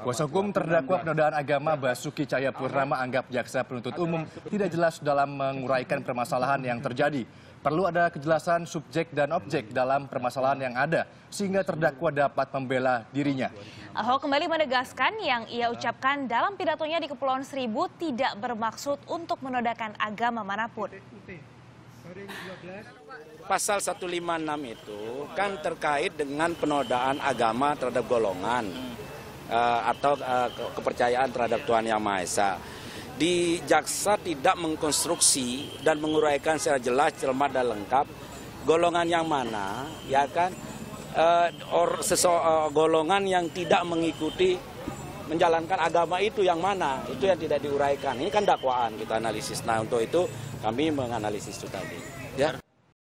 Kuasa hukum terdakwa penodaan agama Basuki Cahayapurnama anggap jaksa penuntut umum tidak jelas dalam menguraikan permasalahan yang terjadi. Perlu ada kejelasan subjek dan objek dalam permasalahan yang ada sehingga terdakwa dapat membela dirinya. Ahok kembali menegaskan yang ia ucapkan dalam pidatonya di Kepulauan Seribu tidak bermaksud untuk menodakan agama manapun. Pasal 156 itu kan terkait dengan penodaan agama terhadap golongan uh, atau uh, kepercayaan terhadap Tuhan Yang Maha Esa. Di jaksa tidak mengkonstruksi dan menguraikan secara jelas, cermat dan lengkap golongan yang mana, ya kan? Uh, or seso uh, golongan yang tidak mengikuti menjalankan agama itu yang mana itu yang tidak diuraikan ini kan dakwaan kita analisis nah untuk itu kami menganalisis itu tadi ya